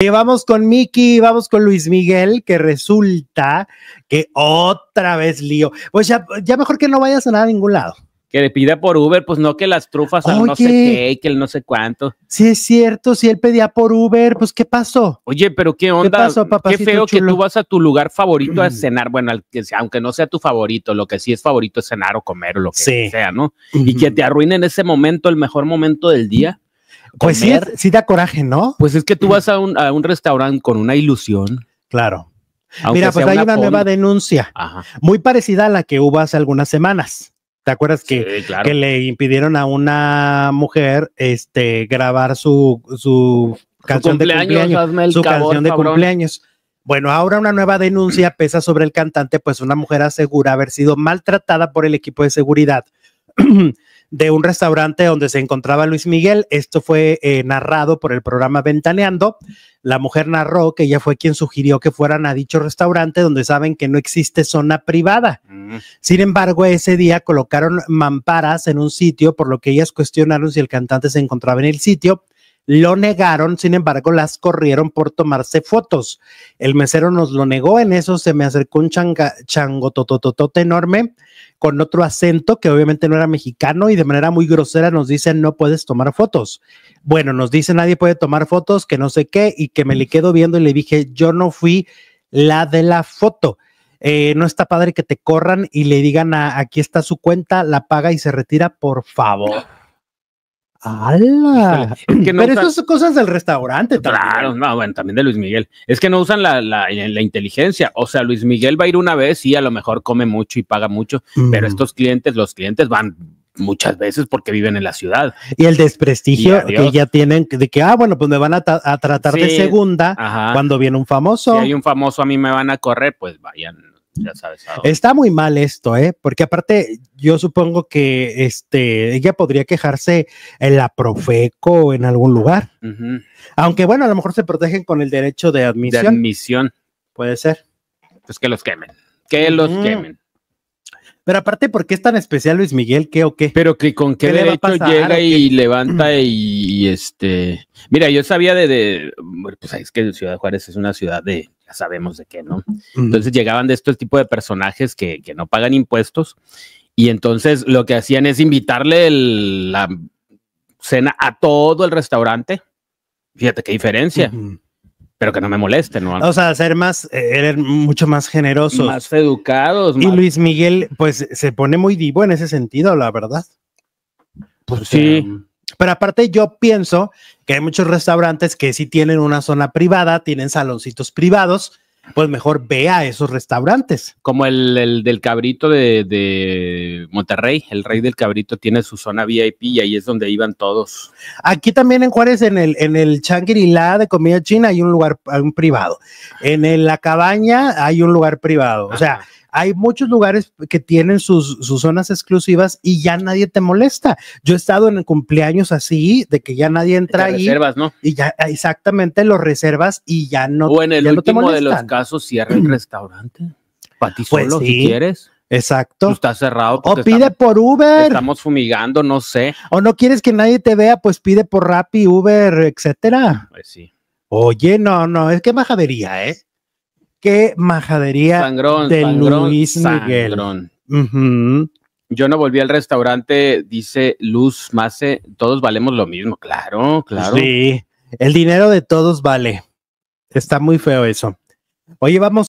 Eh, vamos con Miki, vamos con Luis Miguel, que resulta que otra vez lío. Pues ya, ya mejor que no vayas a nada a ningún lado. Que le pida por Uber, pues no que las trufas al no sé qué, que el no sé cuánto. Sí, es cierto, si él pedía por Uber, pues ¿qué pasó? Oye, pero qué onda, qué, qué feo que tú vas a tu lugar favorito a mm. cenar, bueno, aunque no sea tu favorito, lo que sí es favorito es cenar o comer o lo que sea, ¿no? Y que te arruinen ese momento, el mejor momento del día. Pues sí, sí, da coraje, ¿no? Pues es que tú mm. vas a un, restaurante con una ilusión. Claro. Mira, pues hay una, nueva denuncia, muy parecida a la que hubo hace algunas semanas. ¿Te acuerdas que, que le impidieron a una mujer este, grabar su, canción de cumpleaños? Su canción de cumpleaños. Bueno, ahora una nueva denuncia pesa sobre el cantante, pues una mujer asegura haber sido maltratada por el equipo de seguridad de un restaurante donde se encontraba Luis Miguel. Esto fue eh, narrado por el programa Ventaneando. La mujer narró que ella fue quien sugirió que fueran a dicho restaurante donde saben que no existe zona privada. Mm. Sin embargo, ese día colocaron mamparas en un sitio, por lo que ellas cuestionaron si el cantante se encontraba en el sitio lo negaron, sin embargo, las corrieron por tomarse fotos. El mesero nos lo negó, en eso se me acercó un changa, chango enorme con otro acento que obviamente no era mexicano y de manera muy grosera nos dicen no puedes tomar fotos. Bueno, nos dice nadie puede tomar fotos, que no sé qué y que me le quedo viendo y le dije yo no fui la de la foto. Eh, no está padre que te corran y le digan aquí está su cuenta, la paga y se retira, por favor. Pero usan... son cosas del restaurante Claro, también. no, bueno, también de Luis Miguel. Es que no usan la, la, inteligencia. O sea, Luis Miguel va a ir una vez y a lo mejor come mucho y paga mucho, pero estos clientes, los clientes van muchas veces porque viven en la ciudad. Y el desprestigio que ya tienen de que, ah, bueno, pues me van a, tratar de segunda cuando viene un famoso. Y hay un famoso, a mí me van a correr, pues vayan, Está muy mal esto, ¿eh? Porque aparte, yo supongo que este, ella podría quejarse en la Profeco o en algún lugar. Aunque bueno, a lo mejor se protegen con el derecho de admisión. admisión. Puede ser. Pues que los quemen. Que los quemen. Pero aparte, ¿por qué es tan especial Luis Miguel? ¿Qué o qué? Pero que con qué, derecho llega y levanta y, este. Mira, yo sabía de, de, Pues es que Ciudad Juárez es una ciudad de sabemos de qué, ¿no? Entonces llegaban de estos tipo de personajes que, no pagan impuestos y entonces lo que hacían es invitarle la cena a todo el restaurante. Fíjate qué diferencia. Pero que no me moleste, ¿no? O sea, ser más, eh, eran mucho más generosos. Más educados. Y Luis Miguel, pues se pone muy divo en ese sentido, la verdad. Pues sí. Pero aparte yo pienso que hay muchos restaurantes que si tienen una zona privada, tienen saloncitos privados, pues mejor vea esos restaurantes. Como el, del cabrito de, Monterrey, el rey del cabrito tiene su zona VIP y ahí es donde iban todos. Aquí también en Juárez, en el, en el de comida china hay un lugar, privado. En la cabaña hay un lugar privado. O sea, hay muchos lugares que tienen sus, zonas exclusivas y ya nadie te molesta. Yo he estado en el cumpleaños así, de que ya nadie entra ahí. Reservas, ¿no? Y ya, exactamente, los reservas y ya no. O en el último de los casos, cierra el restaurante. Para ti pues solo, si quieres. Exacto. Está cerrado. O pide por Uber. Estamos fumigando, no sé. O no quieres que nadie te vea, pues pide por Rappi, Uber, etcétera. Pues sí. Oye, no, no, es que majadería, ¿eh? qué majadería de Luis Miguel. Yo no volví al restaurante, dice Luz Mase, todos valemos lo mismo, claro, claro. Sí, el dinero de todos vale. Está muy feo eso. Oye, vamos